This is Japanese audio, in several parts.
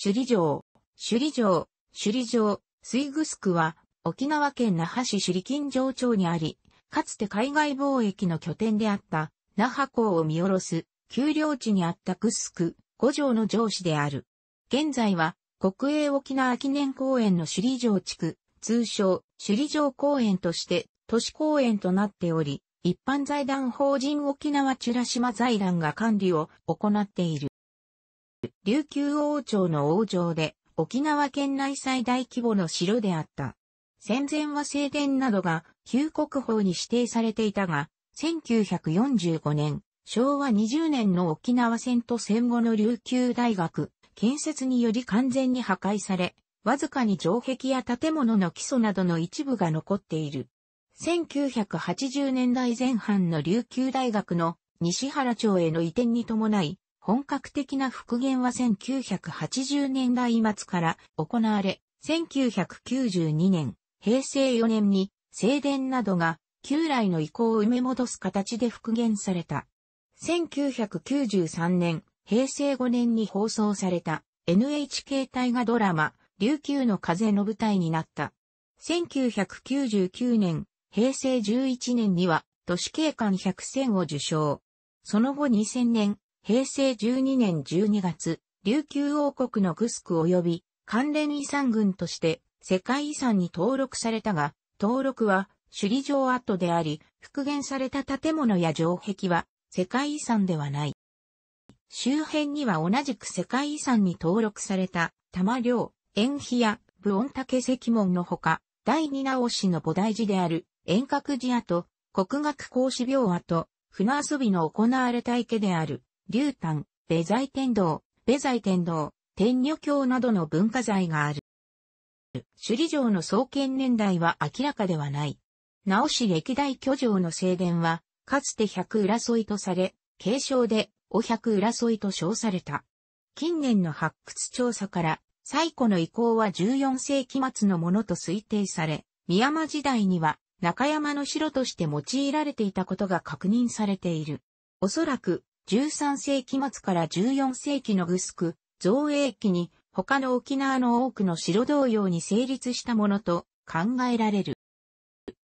首里城、首里城、首里城、水具スクは、沖縄県那覇市首里金城町にあり、かつて海外貿易の拠点であった、那覇港を見下ろす、丘陵地にあったグスク、五条の城市である。現在は、国営沖縄記念公園の首里城地区、通称、首里城公園として、都市公園となっており、一般財団法人沖縄チュラ島財団が管理を行っている。琉球王朝の王城で、沖縄県内最大規模の城であった。戦前は正殿などが、旧国宝に指定されていたが、1945年、昭和20年の沖縄戦と戦後の琉球大学、建設により完全に破壊され、わずかに城壁や建物の基礎などの一部が残っている。1980年代前半の琉球大学の西原町への移転に伴い、本格的な復元は1980年代末から行われ、1992年、平成4年に正殿などが旧来の意向を埋め戻す形で復元された。1993年、平成5年に放送された NHK 大河ドラマ、琉球の風の舞台になった。1999年、平成11年には都市景観100選を受賞。その後2000年、平成12年12月、琉球王国のグスク及び関連遺産群として世界遺産に登録されたが、登録は首里城跡であり、復元された建物や城壁は世界遺産ではない。周辺には同じく世界遺産に登録された玉領、縁碑や武音竹石門のほか、第二直しの菩提寺である遠隔寺跡、国学講師廟跡、船遊びの行われた池である竜丹、ベザイ天道、ベザイ天道、天女教などの文化財がある。首里城の創建年代は明らかではない。直し歴代居城の正殿は、かつて百裏添とされ、継承で、お百裏添と称された。近年の発掘調査から、最古の遺構は14世紀末のものと推定され、宮山時代には中山の城として用いられていたことが確認されている。おそらく、13世紀末から14世紀のグスク、造営期に他の沖縄の多くの城同様に成立したものと考えられる。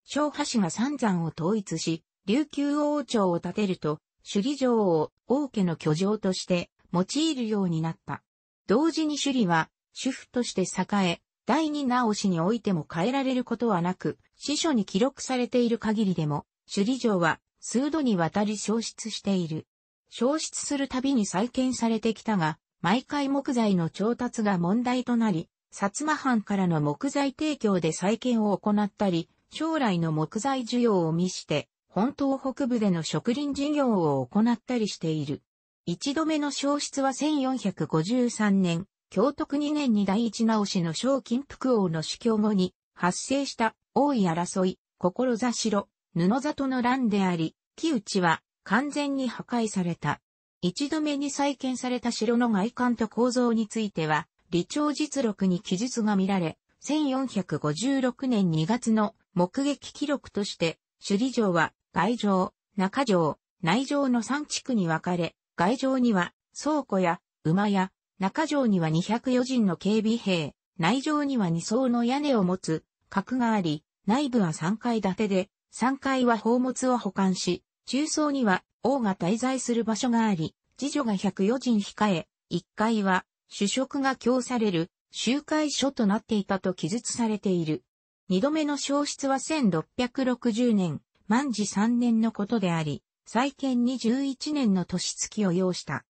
昭和氏が三山を統一し、琉球王朝を建てると、首里城を王家の居城として用いるようになった。同時に首里は主婦として栄え、第二直しにおいても変えられることはなく、司書に記録されている限りでも、首里城は数度にわたり消失している。消失するたびに再建されてきたが、毎回木材の調達が問題となり、薩摩藩からの木材提供で再建を行ったり、将来の木材需要を見して、本島北部での植林事業を行ったりしている。一度目の消失は1453年、京徳2年に第一直しの小金福王の死去後に発生した大い争い、心城、布里の乱であり、木内は完全に破壊された。一度目に再建された城の外観と構造については、理長実録に記述が見られ、1456年2月の目撃記録として、首里城は外城、中城、内城の3地区に分かれ、外城には倉庫や馬や、中城には204人の警備兵、内城には2層の屋根を持つ、角があり、内部は3階建てで、3階は宝物を保管し、中層には王が滞在する場所があり、次女が104人控え、1階は主食が供される集会所となっていたと記述されている。二度目の消失は1660年、万事3年のことであり、再建に11年の年月を要した。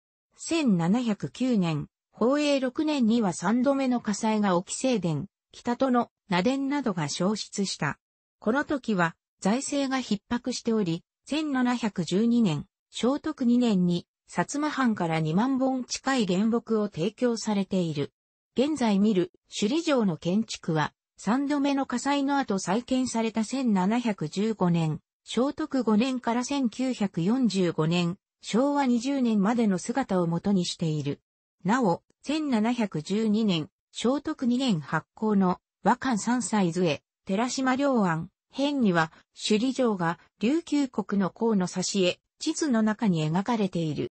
1709年、宝永6年には3度目の火災が起き静殿、北戸の名殿などが消失した。この時は財政が逼迫しており、1712年、聖徳2年に、薩摩藩から2万本近い原木を提供されている。現在見る首里城の建築は、3度目の火災の後再建された1715年、聖徳5年から1945年、昭和20年までの姿を元にしている。なお、1712年、聖徳2年発行の和漢三歳図へ、寺島良安、辺には首里城が琉球国の甲の挿絵、地図の中に描かれている。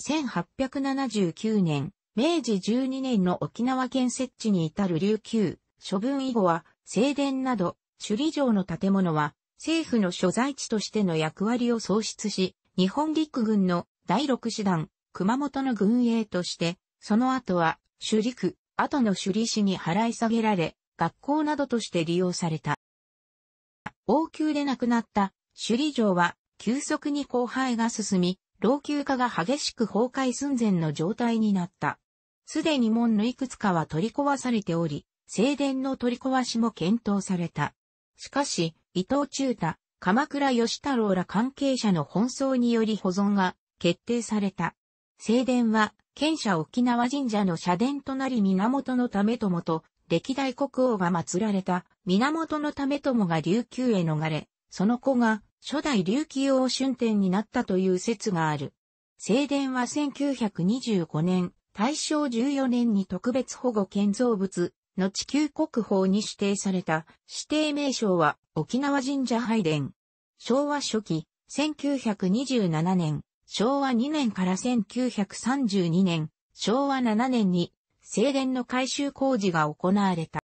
1879年、明治12年の沖縄県設置に至る琉球、処分以後は、正殿など、首里城の建物は、政府の所在地としての役割を創出し、日本陸軍の第6師団、熊本の軍営として、その後は、首里区、後の首里市に払い下げられ、学校などとして利用された。王宮で亡くなった首里城は急速に荒廃が進み、老朽化が激しく崩壊寸前の状態になった。すでに門のいくつかは取り壊されており、正殿の取り壊しも検討された。しかし、伊藤忠太、鎌倉義太郎ら関係者の奔走により保存が決定された。正殿は、県社沖縄神社の社殿となり源のためともと、歴代国王が祀られた源の為朝が琉球へ逃れ、その子が初代琉球王春天になったという説がある。正殿は1925年、大正14年に特別保護建造物、の地球国宝に指定された指定名称は沖縄神社拝殿。昭和初期、1927年、昭和2年から1932年、昭和7年に正殿の改修工事が行われた。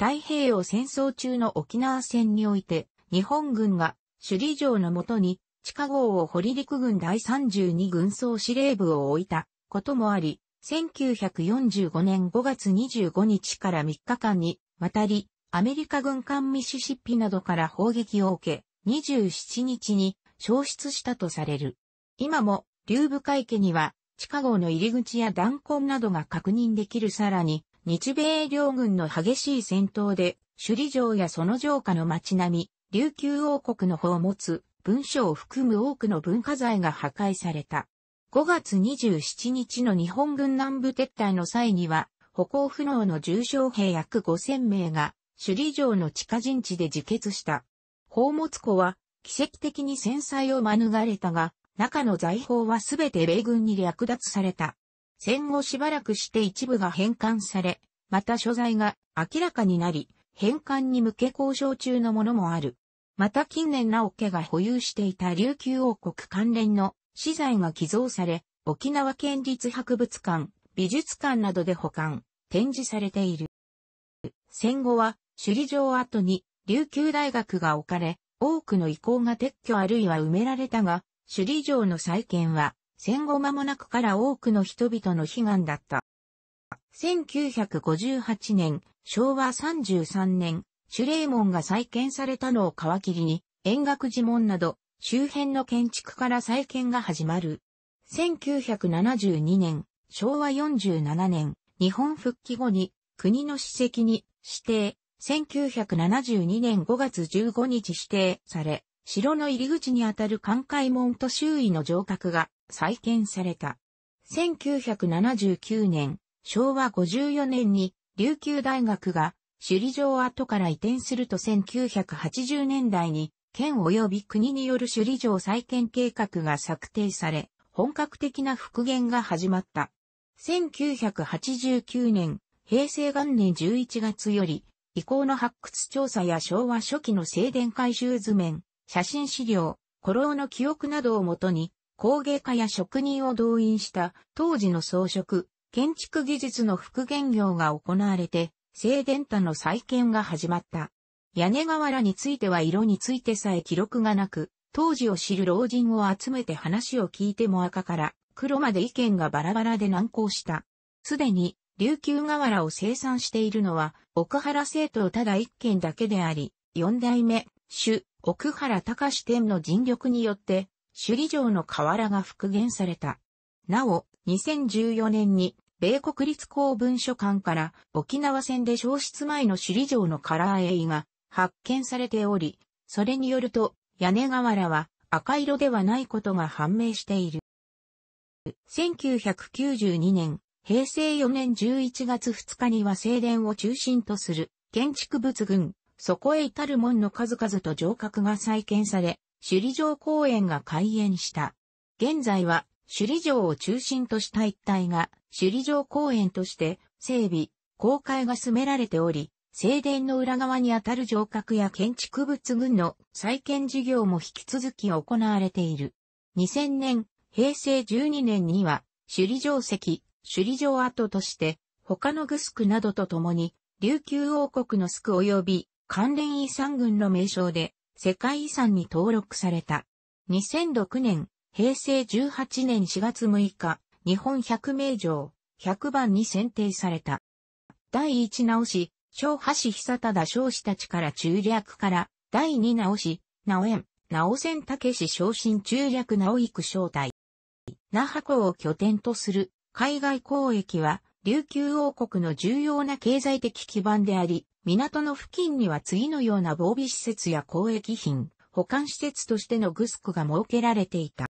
太平洋戦争中の沖縄戦において、日本軍が首里城のもとに地下壕を堀陸軍第32軍総司令部を置いたこともあり、1945年5月25日から3日間にわたり、アメリカ軍艦ミシシッピなどから砲撃を受け、27日に消失したとされる。今も、竜部海家には地下壕の入り口や弾痕などが確認できるさらに、日米両軍の激しい戦闘で、首里城やその城下の街並み、琉球王国の宝を持つ文書を含む多くの文化財が破壊された。5月27日の日本軍南部撤退の際には、歩行不能の重傷兵約5000名が、首里城の地下陣地で自決した。宝物庫は、奇跡的に戦災を免れたが、中の財宝はすべて米軍に略奪された。戦後しばらくして一部が返還され、また所在が明らかになり、返還に向け交渉中のものもある。また近年なお家が保有していた琉球王国関連の資材が寄贈され、沖縄県立博物館、美術館などで保管、展示されている。戦後は首里城跡に琉球大学が置かれ、多くの遺構が撤去あるいは埋められたが、首里城の再建は、戦後間もなくから多くの人々の悲願だった。1958年、昭和33年、首里門が再建されたのを皮切りに、円楽寺門など、周辺の建築から再建が始まる。1972年、昭和47年、日本復帰後に、国の史跡に指定、1972年5月15日指定され、城の入り口にあたる関海門と周囲の城郭が再建された。1979年、昭和54年に琉球大学が首里城跡から移転すると1980年代に県及び国による首里城再建計画が策定され、本格的な復元が始まった。1989年、平成元年11月より、以降の発掘調査や昭和初期の静電回収図面、写真資料、古老の記憶などをもとに、工芸家や職人を動員した当時の装飾、建築技術の復元業が行われて、聖電太の再建が始まった。屋根瓦については色についてさえ記録がなく、当時を知る老人を集めて話を聞いても赤から黒まで意見がバラバラで難航した。すでに琉球瓦を生産しているのは奥原政党ただ一軒だけであり、四代目、主、奥原隆天の尽力によって、首里城の瓦が復元された。なお、2014年に、米国立公文書館から沖縄戦で消失前の首里城のカラー絵が発見されており、それによると、屋根瓦は赤色ではないことが判明している。1992年、平成4年11月2日には正殿を中心とする建築物群そこへ至る門の数々と城郭が再建され、首里城公園が開園した。現在は首里城を中心とした一帯が首里城公園として整備、公開が進められており、正殿の裏側にあたる城郭や建築物群の再建事業も引き続き行われている。2000年、平成12年には、首里城跡、首里城跡として、他のグスクなどと共に、琉球王国のスク及び関連遺産群の名称で世界遺産に登録された。2006年、平成18年4月6日、日本百名城、100番に選定された。第1直し、小橋久忠少子たちから中略から、第2直し、直縁、直線武史昇進中略直育招待。那覇港を拠点とする海外交易は、琉球王国の重要な経済的基盤であり、港の付近には次のような防備施設や交易品、保管施設としてのグスクが設けられていた。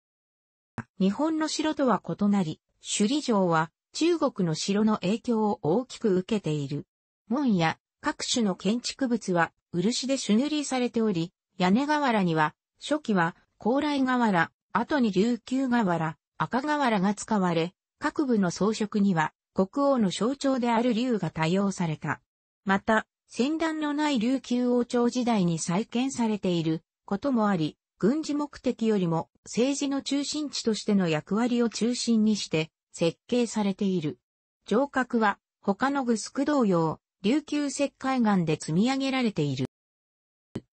日本の城とは異なり、首里城は中国の城の影響を大きく受けている。門や各種の建築物は漆で朱塗りされており、屋根瓦には、初期は高麗瓦、後に琉球瓦、赤瓦が使われ、各部の装飾には国王の象徴である竜が多用された。また、戦乱のない琉球王朝時代に再建されていることもあり、軍事目的よりも政治の中心地としての役割を中心にして設計されている。城郭は他のグスク同様、琉球石灰岩で積み上げられている。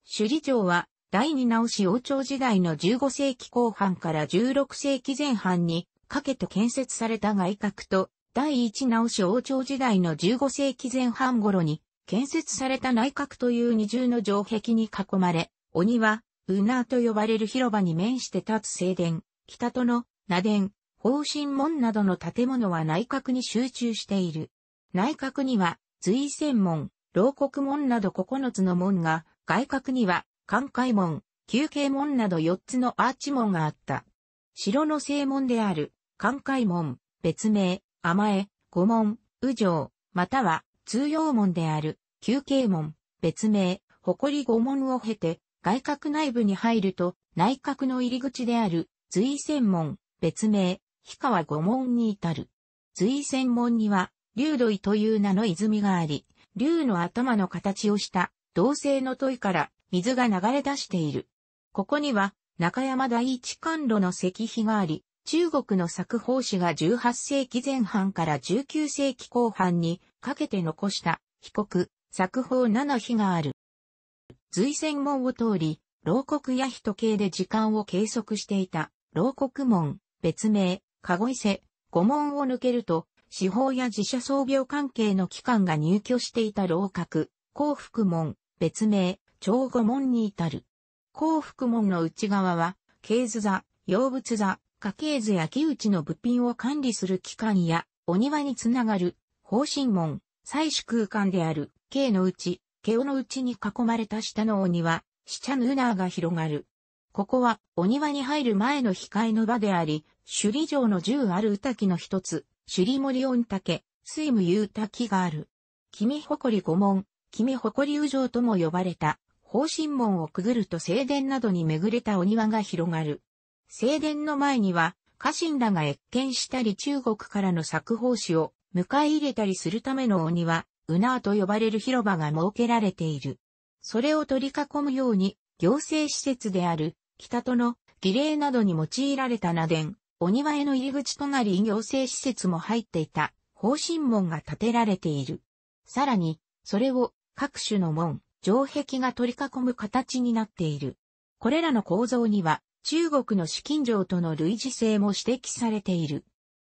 首里城は第二直し王朝時代の15世紀後半から16世紀前半にかけて建設された外郭と第一直し王朝時代の15世紀前半頃に建設された内閣という二重の城壁に囲まれ、鬼は、ウナーと呼ばれる広場に面して立つ正殿、北戸の、名殿、方針門などの建物は内閣に集中している。内閣には、随仙門、牢国門など9つの門が、外閣には、関海門、休憩門など4つのアーチ門があった。城の正門である、関海門、別名、甘え、五門、右上、または通用門である、休憩門、別名、誇り五門を経て、外角内部に入ると、内角の入り口である、随専門、別名、氷川五門に至る。随専門には、竜土という名の泉があり、竜の頭の形をした銅製の問いから水が流れ出している。ここには中山第一甘路の石碑があり、中国の作法師が18世紀前半から19世紀後半にかけて残した、被告、作法7日がある。随戦門を通り、牢国や人系で時間を計測していた、牢国門、別名、籠伊勢、五門を抜けると、司法や自社創業関係の機関が入居していた楼閣、幸福門、別名、長御門に至る。幸福門の内側は、経図座、洋物座、家系図や木内の物品を管理する機関や、お庭につながる、方針門、採取空間である、K のうち、ケのうちに囲まれた下のお庭、シチャヌーナーが広がる。ここは、お庭に入る前の控えの場であり、首里城の十ある宴の一つ、首里森御ム、水無湯滝がある。君誇り御門、君誇り宇城とも呼ばれた、方針門をくぐると正殿などに巡れたお庭が広がる。正殿の前には、家臣らが越見したり中国からの作法師を迎え入れたりするためのお庭、うなーと呼ばれる広場が設けられている。それを取り囲むように、行政施設である、北戸の儀礼などに用いられた名殿、お庭への入り口となり行政施設も入っていた、方針門が建てられている。さらに、それを各種の門、城壁が取り囲む形になっている。これらの構造には、中国の資金量との類似性も指摘されている。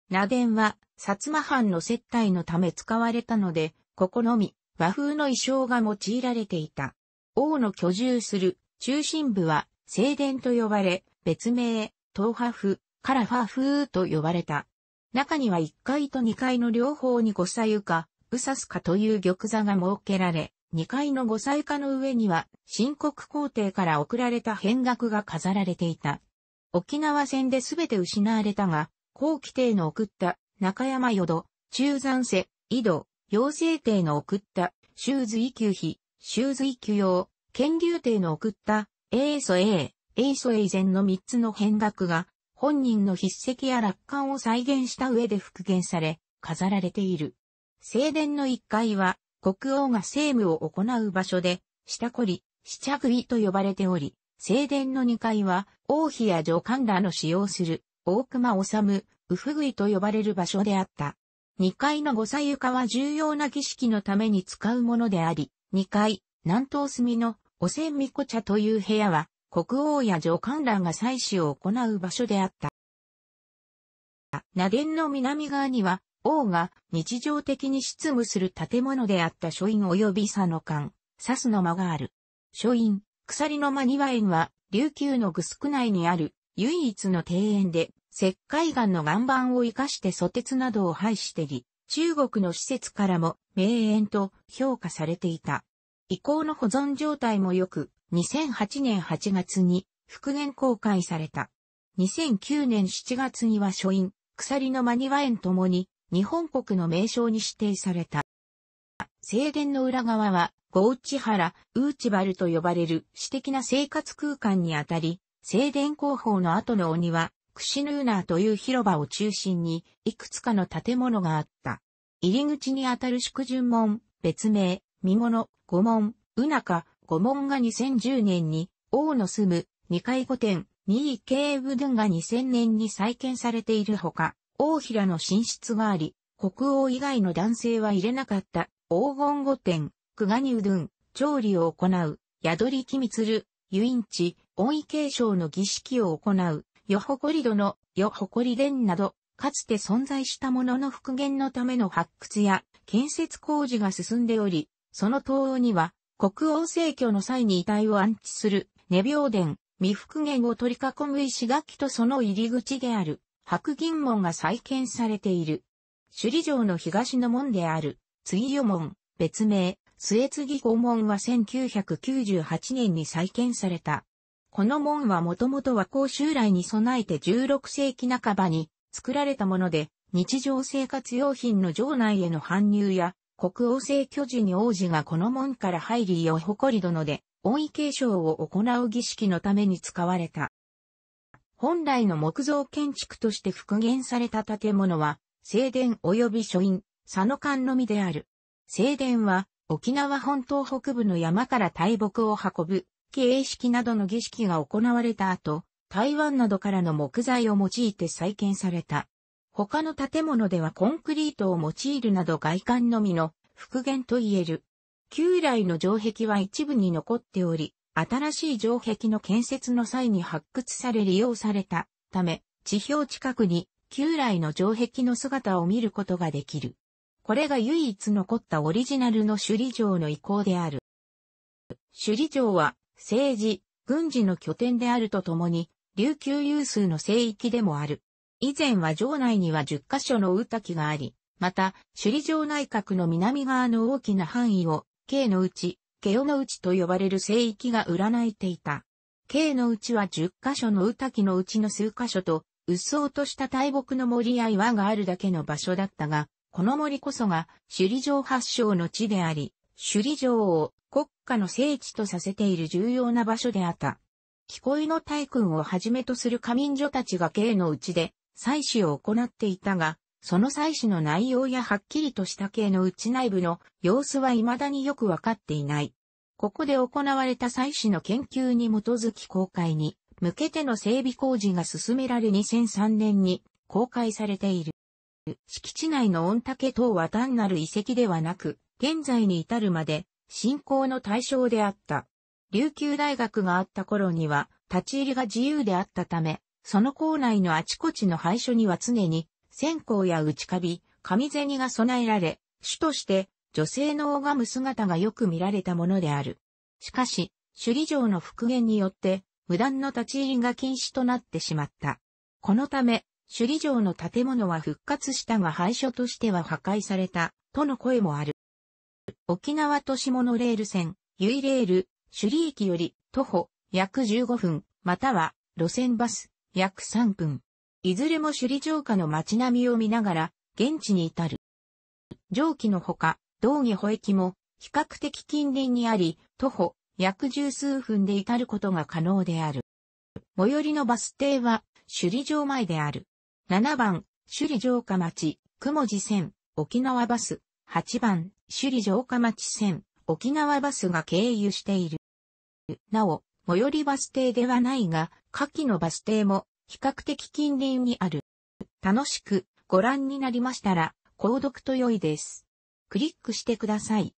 デンは、薩摩藩の接待のため使われたので、ここのみ、和風の衣装が用いられていた。王の居住する中心部は、正殿と呼ばれ、別名、東波府、カラファ風と呼ばれた。中には1階と2階の両方に御左右か、うさすかという玉座が設けられ、2階の五歳化の上には、新国皇帝から送られた変額が飾られていた。沖縄戦で全て失われたが、後期帝の送った中山淀、中山瀬、井戸、陽性帝の送った、修髄球碑、修髄球用、建竜帝の送った、英祖英、英祖英前の3つの変額が、本人の筆跡や楽観を再現した上で復元され、飾られている。正殿の1階は、国王が政務を行う場所で、下こり、下いと呼ばれており、正殿の2階は、王妃や女官らの使用する、大熊治、うふぐいと呼ばれる場所であった。2階の御左床は重要な儀式のために使うものであり、2階、南東隅の、汚染巫子茶という部屋は、国王や女官らが祭祀を行う場所であった。名殿の南側には、王が日常的に執務する建物であった書院及び佐野館、佐スの間がある。書院、鎖の間庭園は、琉球のグスク内にある唯一の庭園で、石灰岩の岩盤を生かして素鉄などを廃してり、中国の施設からも名園と評価されていた。遺構の保存状態も良く、2008年8月に復元公開された。2009年7月には書院、鎖の間庭園ともに日本国の名称に指定された。正殿の裏側は、ゴウチ原、ウーチバルと呼ばれる私的な生活空間にあたり、正殿広報の後の鬼は、クシヌーナーという広場を中心に、いくつかの建物があった。入り口にあたる宿順門、別名、見物、御門、うなか、御門が2010年に、王の住む、二階御殿、二位警部分が2000年に再建されているほか、王平の寝室があり、国王以外の男性は入れなかった黄金御殿、久賀ニウ調理を行う、宿り木る、遊院地、恩位継承の儀式を行う、よほこり殿、よほこり殿など、かつて存在したものの復元のための発掘や建設工事が進んでおり、その東欧には国王逝去の際に遺体を安置する、寝病殿、未復元を取り囲む石垣とその入り口である、白銀門が再建されている。首里城の東の門である、追与門、別名、末継御門は1998年に再建された。この門はもともと和光襲来に備えて16世紀半ばに作られたもので、日常生活用品の城内への搬入や、国王制居時に王子がこの門から入りを誇り殿で、恩位継承を行う儀式のために使われた。本来の木造建築として復元された建物は、正殿及び書院、佐野間のみである。正殿は、沖縄本島北部の山から大木を運ぶ、形式などの儀式が行われた後、台湾などからの木材を用いて再建された。他の建物ではコンクリートを用いるなど外観のみの復元と言える。旧来の城壁は一部に残っており、新しい城壁の建設の際に発掘され利用されたため、地表近くに旧来の城壁の姿を見ることができる。これが唯一残ったオリジナルの首里城の遺構である。首里城は政治、軍事の拠点であるとともに、琉球有数の聖域でもある。以前は城内には10カ所の宇滝があり、また、首里城内閣の南側の大きな範囲を、K のうち、毛尾の内と呼ばれる聖域が占えていた。イの内は10カ所の宇滝のうちの数箇所と、うっそうとした大木の森や岩があるだけの場所だったが、この森こそが首里城発祥の地であり、首里城を国家の聖地とさせている重要な場所であった。聞こえの大君をはじめとする仮民所たちが慶のうちで祭祀を行っていたが、その祭祀の内容やはっきりとした系の内内部の様子は未だによくわかっていない。ここで行われた祭祀の研究に基づき公開に向けての整備工事が進められ2003年に公開されている。敷地内の御嶽等は単なる遺跡ではなく、現在に至るまで信仰の対象であった。琉球大学があった頃には立ち入りが自由であったため、その校内のあちこちの廃所には常に線香や内カビ、神銭が備えられ、主として女性の拝む姿がよく見られたものである。しかし、首里城の復元によって、無断の立ち入りが禁止となってしまった。このため、首里城の建物は復活したが廃所としては破壊された、との声もある。沖縄都市モノレール線、ユイレール、首里駅より徒歩約15分、または路線バス約3分。いずれも首里城下の街並みを見ながら、現地に至る。上記のほか、道義保駅も、比較的近隣にあり、徒歩、約十数分で至ることが可能である。最寄りのバス停は、首里城前である。7番、首里城下町、雲寺線、沖縄バス。8番、首里城下町線、沖縄バスが経由している。なお、最寄りバス停ではないが、下記のバス停も、比較的近隣にある。楽しくご覧になりましたら、購読と良いです。クリックしてください。